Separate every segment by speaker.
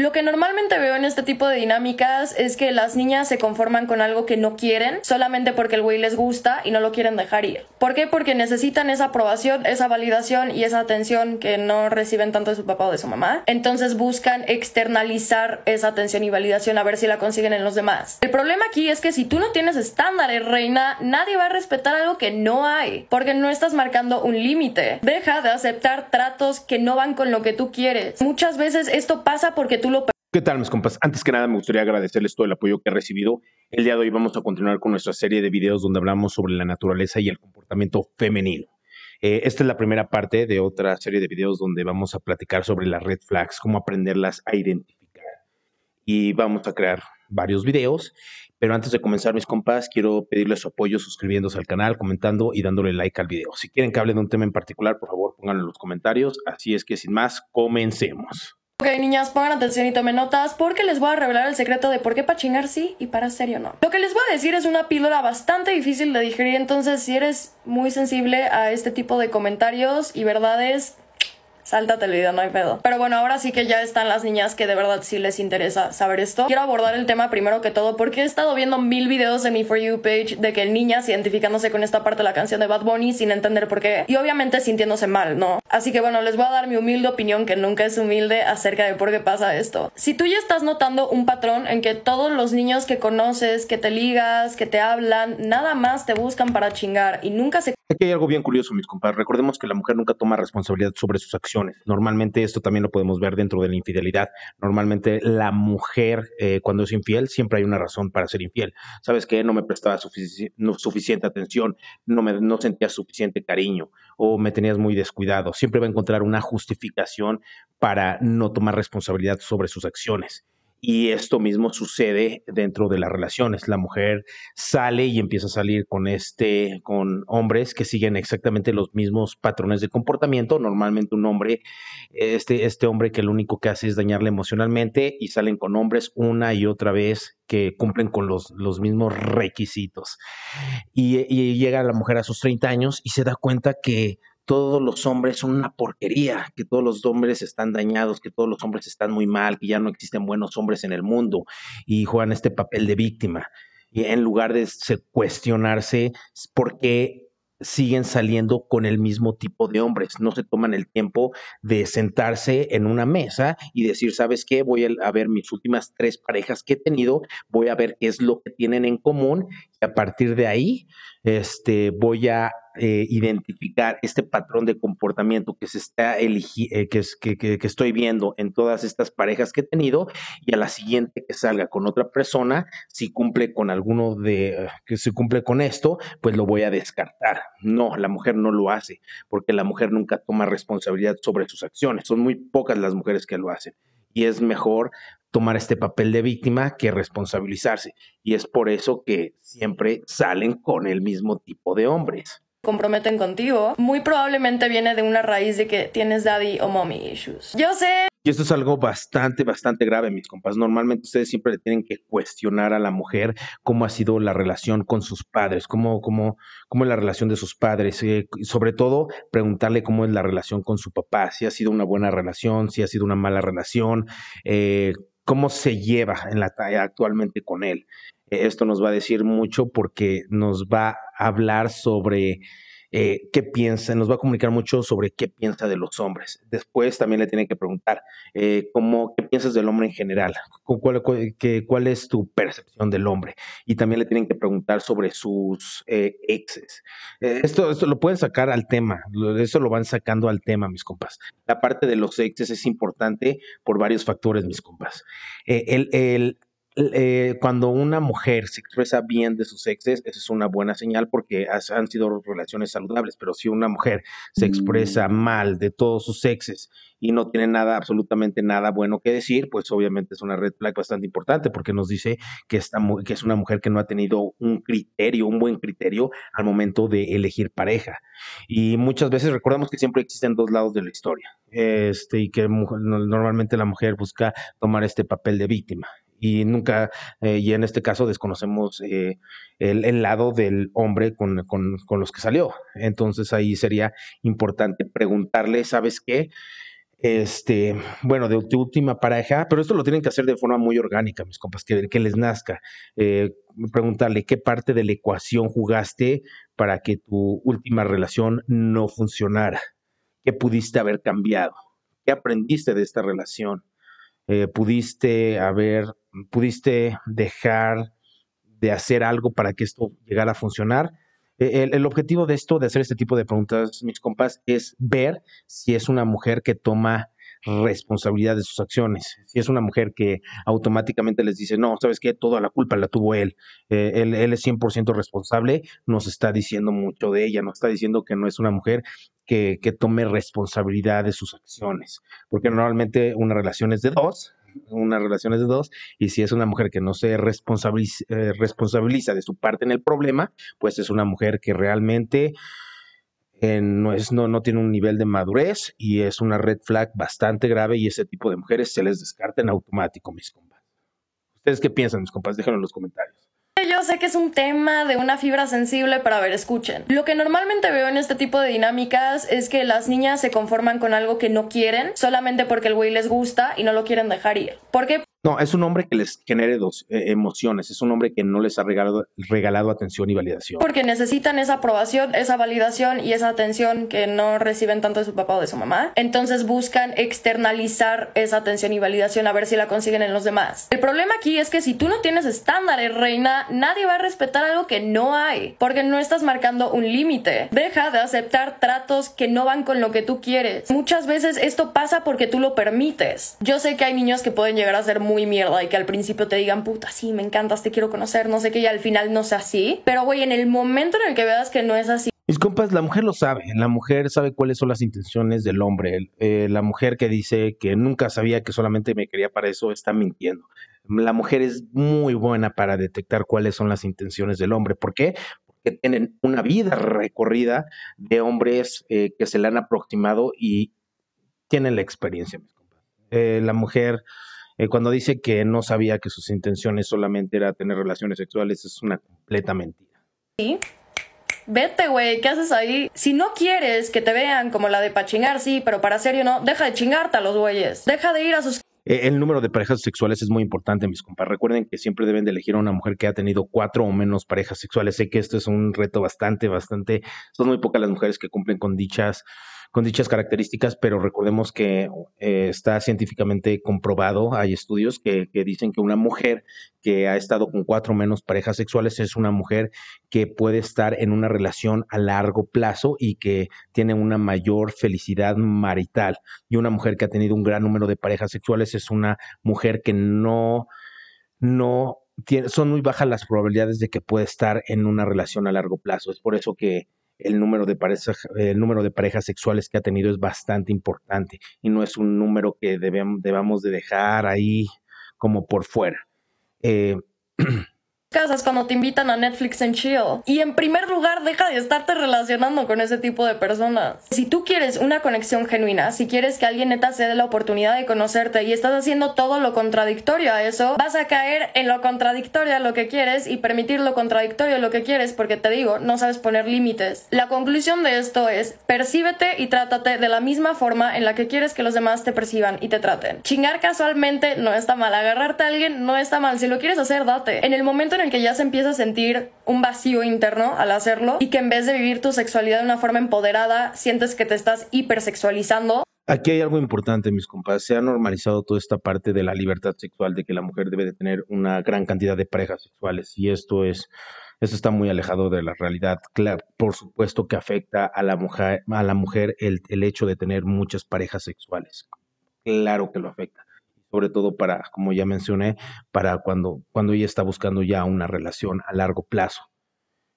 Speaker 1: Lo que normalmente veo en este tipo de dinámicas es que las niñas se conforman con algo que no quieren solamente porque el güey les gusta y no lo quieren dejar ir. ¿Por qué? Porque necesitan esa aprobación, esa validación y esa atención que no reciben tanto de su papá o de su mamá. Entonces buscan externalizar esa atención y validación a ver si la consiguen en los demás. El problema aquí es que si tú no tienes estándares, reina, nadie va a respetar algo que no hay, porque no estás marcando un límite. Deja de aceptar tratos que no van con lo que tú quieres. Muchas veces esto pasa porque tú
Speaker 2: ¿Qué tal, mis compas? Antes que nada, me gustaría agradecerles todo el apoyo que he recibido. El día de hoy vamos a continuar con nuestra serie de videos donde hablamos sobre la naturaleza y el comportamiento femenino. Eh, esta es la primera parte de otra serie de videos donde vamos a platicar sobre las red flags, cómo aprenderlas a identificar. Y vamos a crear varios videos. Pero antes de comenzar, mis compas, quiero pedirles su apoyo suscribiéndose al canal, comentando y dándole like al video. Si quieren que hable de un tema en particular, por favor, pónganlo en los comentarios. Así es que sin más, comencemos.
Speaker 1: Ok, niñas, pongan atención y tomen notas porque les voy a revelar el secreto de por qué para chingar sí y para serio no. Lo que les voy a decir es una píldora bastante difícil de digerir, entonces si eres muy sensible a este tipo de comentarios y verdades, sáltate el video, no hay pedo. Pero bueno, ahora sí que ya están las niñas que de verdad sí les interesa saber esto. Quiero abordar el tema primero que todo porque he estado viendo mil videos de mi For You page de que niñas identificándose con esta parte de la canción de Bad Bunny sin entender por qué y obviamente sintiéndose mal, ¿no? Así que bueno, les voy a dar mi humilde opinión que nunca es humilde acerca de por qué pasa esto. Si tú ya estás notando un patrón en que todos los niños que conoces, que te ligas, que te hablan, nada más te buscan para chingar y nunca se
Speaker 2: Aquí hay algo bien curioso, mis compadres. Recordemos que la mujer nunca toma responsabilidad sobre sus acciones. Normalmente esto también lo podemos ver dentro de la infidelidad. Normalmente la mujer eh, cuando es infiel siempre hay una razón para ser infiel. ¿Sabes que No me prestaba suficiente atención, no, me, no sentía suficiente cariño o me tenías muy descuidado. Siempre va a encontrar una justificación para no tomar responsabilidad sobre sus acciones. Y esto mismo sucede dentro de las relaciones. La mujer sale y empieza a salir con este, con hombres que siguen exactamente los mismos patrones de comportamiento. Normalmente un hombre, este, este hombre que lo único que hace es dañarle emocionalmente y salen con hombres una y otra vez que cumplen con los, los mismos requisitos. Y, y llega la mujer a sus 30 años y se da cuenta que todos los hombres son una porquería, que todos los hombres están dañados, que todos los hombres están muy mal, que ya no existen buenos hombres en el mundo y juegan este papel de víctima. Y en lugar de cuestionarse por qué siguen saliendo con el mismo tipo de hombres. No se toman el tiempo de sentarse en una mesa y decir, ¿sabes qué? Voy a ver mis últimas tres parejas que he tenido, voy a ver qué es lo que tienen en común y a partir de ahí este, voy a eh, identificar este patrón de comportamiento que se está eh, que, es, que, estoy viendo en todas estas parejas que he tenido y a la siguiente que salga con otra persona, si cumple con alguno de que se cumple con esto, pues lo voy a descartar. No, la mujer no lo hace, porque la mujer nunca toma responsabilidad sobre sus acciones. Son muy pocas las mujeres que lo hacen y es mejor tomar este papel de víctima que responsabilizarse. Y es por eso que siempre salen con el mismo tipo de hombres
Speaker 1: comprometen contigo, muy probablemente viene de una raíz de que tienes daddy o mommy issues. Yo sé.
Speaker 2: Y esto es algo bastante, bastante grave, mis compas. Normalmente ustedes siempre le tienen que cuestionar a la mujer cómo ha sido la relación con sus padres, cómo, cómo, cómo es la relación de sus padres, eh, sobre todo preguntarle cómo es la relación con su papá, si ha sido una buena relación, si ha sido una mala relación, eh, cómo se lleva en la, actualmente con él. Eh, esto nos va a decir mucho porque nos va a hablar sobre eh, qué piensa, nos va a comunicar mucho sobre qué piensa de los hombres. Después también le tienen que preguntar eh, cómo, qué piensas del hombre en general, cuál, es tu percepción del hombre. Y también le tienen que preguntar sobre sus exes. esto, esto lo pueden sacar al tema, eso lo van sacando al tema, mis compas. La parte de los exes es importante por varios factores, mis compas. el, el eh, cuando una mujer se expresa bien de sus sexes esa es una buena señal porque han sido relaciones saludables, pero si una mujer se expresa mm. mal de todos sus sexes y no tiene nada, absolutamente nada bueno que decir, pues obviamente es una red flag bastante importante porque nos dice que, que es una mujer que no ha tenido un criterio, un buen criterio al momento de elegir pareja. Y muchas veces recordamos que siempre existen dos lados de la historia este, y que normalmente la mujer busca tomar este papel de víctima y nunca, eh, y en este caso desconocemos eh, el, lado del hombre con, los que salió. Entonces ahí sería importante preguntarle, ¿sabes qué? Este, bueno, de tu última pareja, pero esto lo tienen que hacer de forma muy orgánica, mis compas, que, que les nazca. Eh, preguntarle qué parte de la ecuación jugaste para que tu última relación no funcionara, qué pudiste haber cambiado, qué aprendiste de esta relación eh, pudiste haber, pudiste dejar de hacer algo para que esto llegara a funcionar. E-, el, el, objetivo de esto, de hacer este tipo de preguntas, mis compas, es ver si es una mujer que toma responsabilidad de sus acciones. Si es una mujer que automáticamente les dice, no, sabes qué, toda la culpa la tuvo él, eh, él, es 100% responsable, nos está diciendo mucho de ella, No está diciendo que no es una mujer que, que tome responsabilidad de sus acciones, porque normalmente una relación es de dos, Una relación es de dos, y si es una mujer que no se eh, responsabiliza de su parte en el problema, pues es una mujer que realmente eh, no, es, no, no tiene un nivel de madurez y es una red flag bastante grave y ese tipo de mujeres se les descarten en automático, mis compas. ¿Ustedes qué piensan, mis compas? Déjenlo en los comentarios.
Speaker 1: Yo sé que es un tema de una fibra sensible, para ver, escuchen. Lo que normalmente veo en este tipo de dinámicas es que las niñas se conforman con algo que no quieren solamente porque el güey les gusta y no lo quieren dejar ir. ¿Por qué?
Speaker 2: No, es un hombre que les genere dos eh, emociones, es un hombre que no les ha regalado, regalado atención y validación. Porque
Speaker 1: necesitan esa aprobación, esa validación y esa atención que no reciben tanto de su papá o de su mamá. Entonces buscan externalizar esa atención y validación a ver si la consiguen en los demás. El problema aquí es que si tú no tienes estándares, reina, nadie va a respetar algo que no hay, porque no estás marcando un límite. Deja de aceptar tratos que no van con lo que tú quieres. Muchas veces esto pasa porque tú lo permites. Yo sé que hay niños que pueden llegar a ser muy muy mierda y que al principio te digan, puta, sí, me encantas, te quiero conocer, no sé qué, y al final no sea así. Pero, güey, en el momento en el que veas que no es así,
Speaker 2: mis compas, la mujer lo sabe, la mujer sabe cuáles son las intenciones del hombre. Eh, la mujer que dice que nunca sabía que solamente me quería para eso está mintiendo. La mujer es muy buena para detectar cuáles son las intenciones del hombre. ¿Por qué? Porque tienen una vida recorrida de hombres eh, que se le han aproximado y tienen la experiencia, mis compas. Eh, la mujer eh, cuando dice que no sabía que sus intenciones solamente era tener relaciones sexuales, es una completa mentira.
Speaker 1: Sí. Vete, güey, ¿qué haces ahí? Si no quieres que te vean como la de pa' sí, pero para serio no, deja de chingarte a los güeyes. Deja de ir a sus
Speaker 2: eh, el número de parejas sexuales es muy importante, mis compas. Recuerden que siempre deben de elegir a una mujer que ha tenido cuatro o menos parejas sexuales. Sé que esto es un reto bastante, bastante. Son muy pocas las mujeres que cumplen con dichas con dichas características, pero recordemos que eh, está científicamente comprobado, hay estudios que, que, dicen que una mujer que ha estado con cuatro menos parejas sexuales es una mujer que puede estar en una relación a largo plazo y que tiene una mayor felicidad marital. Y una mujer que ha tenido un gran número de parejas sexuales es una mujer que no, no, tiene, son muy bajas las probabilidades de que pueda estar en una relación a largo plazo. Es por eso que el número de parejas, el número de parejas sexuales que ha tenido es bastante importante y no es un número que debemos, debamos de dejar ahí como por fuera. Eh,
Speaker 1: casas cuando te invitan a Netflix en chill. Y en primer lugar, deja de estarte relacionando con ese tipo de personas. Si tú quieres una conexión genuina, si quieres que alguien neta se dé la oportunidad de conocerte y estás haciendo todo lo contradictorio a eso, vas a caer en lo contradictorio a lo que quieres y permitir lo contradictorio a lo que quieres porque te digo, no sabes poner límites. La conclusión de esto es, percíbete y trátate de la misma forma en la que quieres que los demás te perciban y te traten. Chingar casualmente no está mal, agarrarte a alguien no está mal, si lo quieres hacer, date. En el momento en en el que ya se empieza a sentir un vacío interno al hacerlo y que en vez de vivir tu sexualidad de una forma empoderada, sientes que te estás hipersexualizando.
Speaker 2: Aquí hay algo importante, mis compas. Se ha normalizado toda esta parte de la libertad sexual, de que la mujer debe de tener una gran cantidad de parejas sexuales. Y esto es, esto está muy alejado de la realidad. Claro, por supuesto que afecta a la mujer, a la mujer el hecho de tener muchas parejas sexuales. Claro que lo afecta sobre todo para, como ya mencioné, para cuando, cuando ella está buscando ya una relación a largo plazo.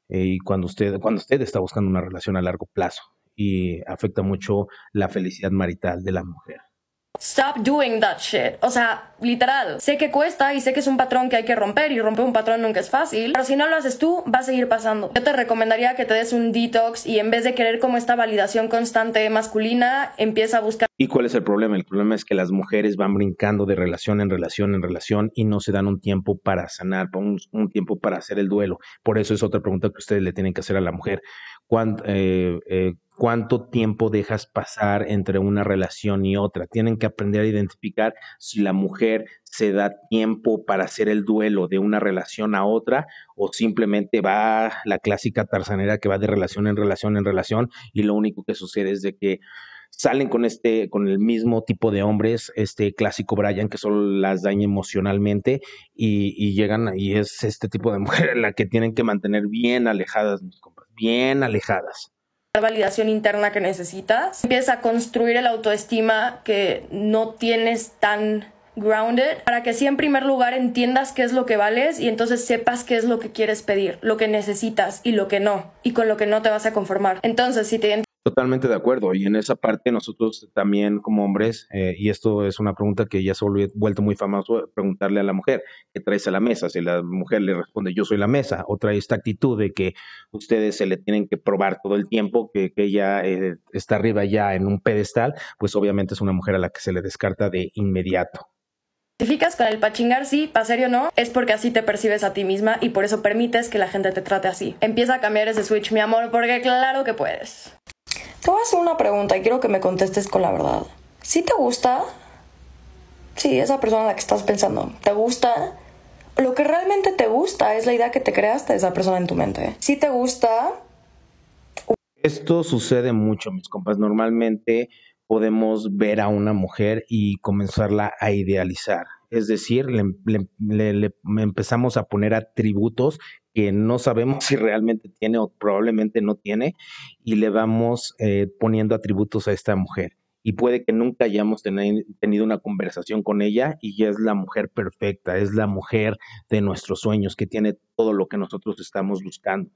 Speaker 2: Eh, y cuando usted, cuando usted está buscando una relación a largo plazo. Y afecta mucho la felicidad marital de la mujer.
Speaker 1: Stop doing that shit. O sea, literal. Sé que cuesta y sé que es un patrón que hay que romper y romper un patrón nunca es fácil, pero si no lo haces tú, va a seguir pasando. Yo te recomendaría que te des un detox y en vez de querer como esta validación constante masculina, empieza a buscar...
Speaker 2: ¿Y cuál es el problema? El problema es que las mujeres van brincando de relación en relación en relación y no se dan un tiempo para sanar, un, un tiempo para hacer el duelo. Por eso es otra pregunta que ustedes le tienen que hacer a la mujer. Eh, eh, cuánto, tiempo dejas pasar entre una relación y otra. Tienen que aprender a identificar si la mujer se da tiempo para hacer el duelo de una relación a otra o simplemente va la clásica tarzanera que va de relación en relación en relación y lo único que sucede es de que salen con este con el mismo tipo de hombres este clásico Brian que solo las daña emocionalmente y, llegan y es este tipo de mujer la que tienen que mantener bien alejadas mis bien alejadas.
Speaker 1: La validación interna que necesitas. Empieza a construir el autoestima que no tienes tan grounded para que sí en primer lugar entiendas qué es lo que vales y entonces sepas qué es lo que quieres pedir, lo que necesitas y lo que no, y con lo que no te vas a conformar. Entonces, si te
Speaker 2: Totalmente de acuerdo. Y en esa parte nosotros también como hombres, eh, y esto es una pregunta que ya se ha vuelto muy famoso, preguntarle a la mujer, ¿qué traes a la mesa? Si la mujer le responde, yo soy la mesa, o trae esta actitud de que ustedes se le tienen que probar todo el tiempo, que, ella eh, está arriba ya en un pedestal, pues obviamente es una mujer a la que se le descarta de inmediato fijas
Speaker 1: con el pachingar sí, pa serio no, es porque así te percibes a ti misma y por eso permites que la gente te trate así. Empieza a cambiar ese switch, mi amor, porque claro que puedes. Te voy a hacer una pregunta y quiero que me contestes con la verdad. ¿Si te gusta? Sí, esa persona a la que estás pensando. ¿Te gusta? Lo que realmente te gusta es la idea que te creaste de
Speaker 2: esa persona en tu mente.
Speaker 1: Si te gusta...
Speaker 2: Esto sucede mucho, mis compas. Normalmente podemos ver a una mujer y comenzarla a idealizar. Es decir, le empezamos a poner atributos que no sabemos si realmente tiene o probablemente no tiene, y le vamos eh, poniendo atributos a esta mujer. Y puede que nunca hayamos tenido una conversación con ella y ya es la mujer perfecta, es la mujer de nuestros sueños, que tiene todo lo que nosotros estamos buscando.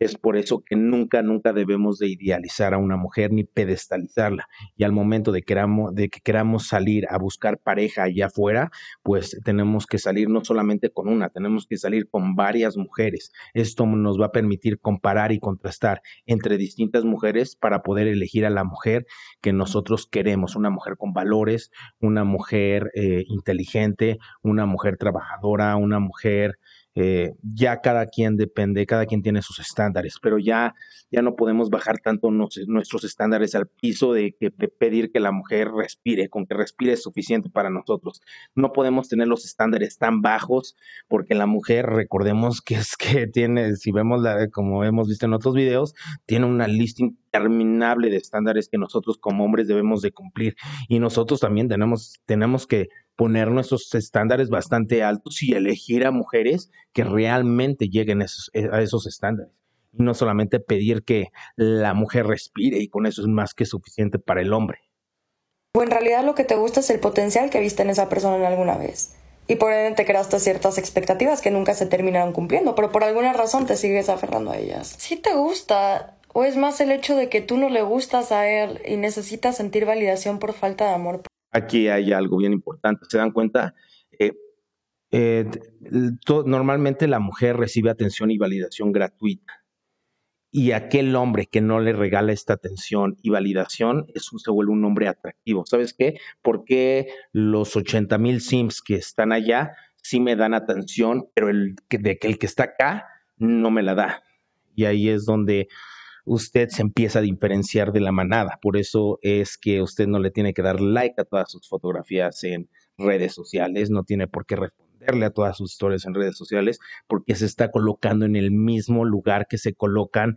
Speaker 2: Es por eso que nunca, nunca debemos de idealizar a una mujer ni pedestalizarla. Y al momento de, de que queramos salir a buscar pareja allá afuera, pues tenemos que salir no solamente con una, tenemos que salir con varias mujeres. Esto nos va a permitir comparar y contrastar entre distintas mujeres para poder elegir a la mujer que nosotros queremos, una mujer con valores, una mujer eh, inteligente, una mujer trabajadora, una mujer eh, ya cada quien depende, cada quien tiene sus estándares, pero ya, ya no podemos bajar tanto nuestros estándares al piso de, que, pedir que la mujer respire, con que respire es suficiente para nosotros. No podemos tener los estándares tan bajos porque la mujer, recordemos que es que tiene, si vemos la, como hemos visto en otros videos, tiene una listing interminable de estándares que nosotros como hombres debemos de cumplir y nosotros también tenemos, tenemos que poner nuestros estándares bastante altos y elegir a mujeres que realmente lleguen a esos estándares. Y no solamente pedir que la mujer respire y con eso es más que suficiente para el hombre.
Speaker 1: O en realidad lo que te gusta es el potencial que viste en esa persona en alguna vez y por ende te creaste ciertas expectativas que nunca se terminaron cumpliendo, pero por alguna razón te sigues aferrando a ellas. Si te gusta ¿O es más el hecho de que tú no le gustas a él y necesitas sentir validación por falta de amor?
Speaker 2: Aquí hay algo bien importante. ¿Se dan cuenta? Eh, eh, normalmente la mujer recibe atención y validación gratuita. Y aquel hombre que no le regala esta atención y validación es se vuelve un hombre atractivo. ¿Sabes qué? Porque los 80 mil Sims que están allá sí me dan atención, pero el, de, el que está acá no me la da. Y ahí es donde usted se empieza a diferenciar de la manada. Por eso es que usted no le tiene que dar like a todas sus fotografías en redes sociales, no tiene por qué responderle a todas sus historias en redes sociales, porque se está colocando en el mismo lugar que se colocan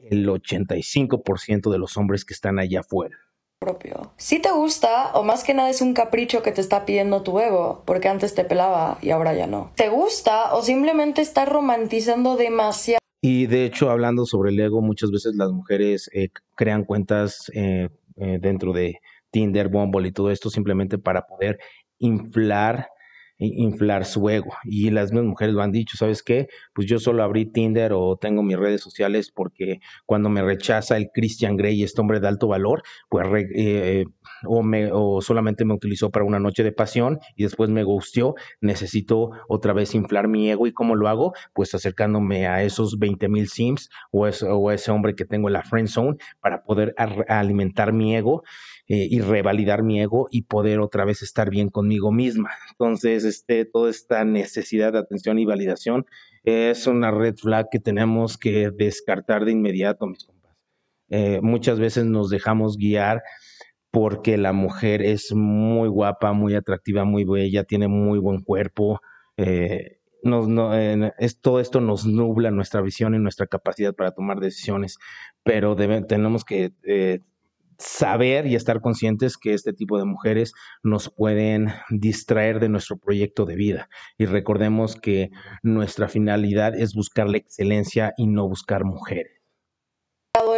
Speaker 2: el 85% de los hombres que están allá afuera propio.
Speaker 1: Si te gusta, o más que nada es un capricho que te está pidiendo tu ego, porque antes te pelaba y ahora ya no. Te gusta, o simplemente estás romantizando demasiado
Speaker 2: y de hecho, hablando sobre el ego, muchas veces las mujeres eh, crean cuentas eh, eh, dentro de Tinder, Bumble y todo esto simplemente para poder inflar inflar su ego y las mismas mujeres lo han dicho, ¿sabes qué? Pues yo solo abrí Tinder o tengo mis redes sociales porque cuando me rechaza el Christian Grey, este hombre de alto valor, pues o, solamente me utilizó para una noche de pasión y después me gustó, necesito otra vez inflar mi ego y cómo lo hago, pues acercándome a esos 20,000 mil sims o, a ese hombre que tengo en la friend zone para poder alimentar mi ego eh, y revalidar mi ego y poder otra vez estar bien conmigo misma. Entonces, este, toda esta necesidad de atención y validación es una red flag que tenemos que descartar de inmediato, mis compas. Eh, muchas veces nos dejamos guiar porque la mujer es muy guapa, muy atractiva, muy bella, tiene muy buen cuerpo. Eh, eh, es, todo esto nos nubla nuestra visión y nuestra capacidad para tomar decisiones, pero tenemos que eh, saber y estar conscientes que este tipo de mujeres nos pueden distraer de nuestro proyecto de vida. Y recordemos que nuestra finalidad es buscar la excelencia y no buscar mujeres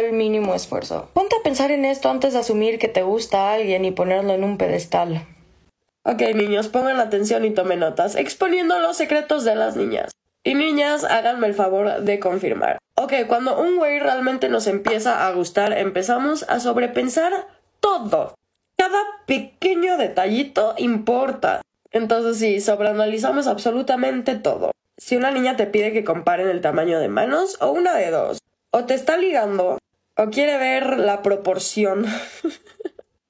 Speaker 2: el mínimo esfuerzo.
Speaker 1: Ponte a pensar en esto antes de asumir que te gusta a alguien y ponerlo en un pedestal. Ok, niños, pongan atención y tomen notas, exponiendo los secretos de las niñas. Y niñas, háganme el favor de confirmar. Ok, cuando un güey realmente nos empieza a gustar, empezamos a sobrepensar todo. Cada pequeño detallito importa. Entonces sí, sobreanalizamos absolutamente todo. Si una niña te pide que comparen el tamaño de manos o una de dos, o te está ligando, o quiere ver la proporción.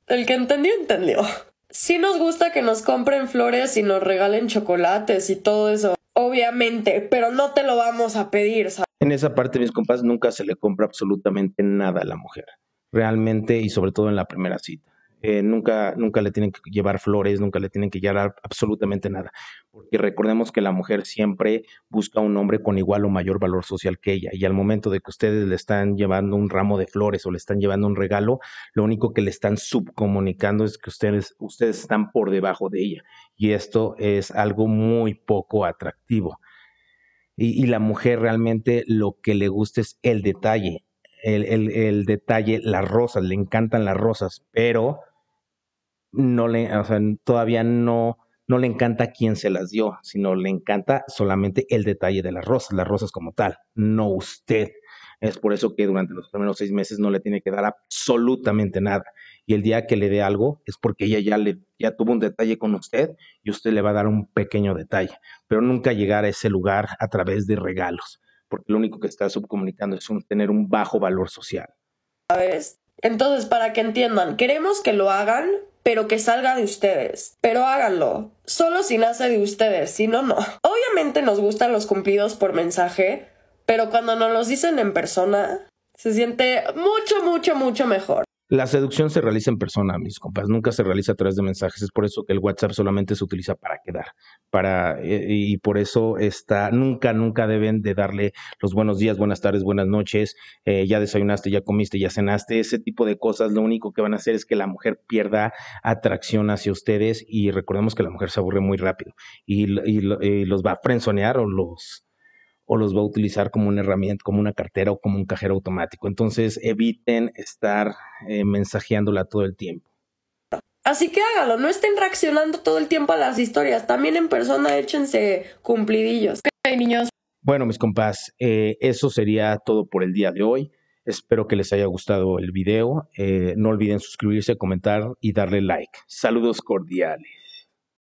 Speaker 1: El que entendió, entendió. Sí nos gusta que nos compren flores y nos regalen chocolates y todo eso, obviamente, pero no te lo vamos a pedir. ¿sabes?
Speaker 2: En esa parte, mis compas, nunca se le compra absolutamente nada a la mujer, realmente y sobre todo en la primera cita. Eh, nunca, nunca le tienen que llevar flores, nunca le tienen que llevar absolutamente nada, porque recordemos que la mujer siempre busca un hombre con igual o mayor valor social que ella, y al momento de que ustedes le están llevando un ramo de flores o le están llevando un regalo, lo único que le están subcomunicando es que ustedes, ustedes están por debajo de ella, y esto es algo muy poco atractivo. Y, la mujer realmente lo que le gusta es el detalle. El, el detalle, las rosas, le encantan las rosas, pero no le, o sea, todavía no, no le encanta quién se las dio, sino le encanta solamente el detalle de las rosas, las rosas como tal, no usted. Es por eso que durante los primeros seis meses no le tiene que dar absolutamente nada. Y el día que le dé algo es porque ella ya, le, ya tuvo un detalle con usted y usted le va a dar un pequeño detalle. Pero nunca llegar a ese lugar a través de regalos, porque lo único que está subcomunicando es tener un bajo valor social.
Speaker 1: entonces, para que entiendan, queremos que lo hagan pero que salga de ustedes. Pero
Speaker 2: háganlo.
Speaker 1: Solo si nace de ustedes, si no, no. Obviamente nos gustan los cumplidos por mensaje, pero cuando nos los dicen en persona, se siente mucho, mucho, mucho mejor.
Speaker 2: La seducción se realiza en persona, mis compas, nunca se realiza a través de mensajes. Es por eso que el WhatsApp solamente se utiliza para quedar, para eh, y, por eso está nunca, nunca deben de darle los buenos días, buenas tardes, buenas noches. Eh, ya desayunaste, ya comiste, ya cenaste, ese tipo de cosas. Lo único que van a hacer es que la mujer pierda atracción hacia ustedes y recordemos que la mujer se aburre muy rápido y los va a frenzonear o los o los va a utilizar como una herramienta, como una cartera o como un cajero automático. Entonces eviten estar eh, mensajeándola todo el tiempo.
Speaker 1: Así que hágalo, no estén reaccionando todo el tiempo a las historias, también en persona échense cumplidillos. niños.
Speaker 2: Bueno, mis compás, eh, eso sería todo por el día de hoy. Espero que les haya gustado el video. Eh, no olviden suscribirse, comentar y darle like. Saludos cordiales.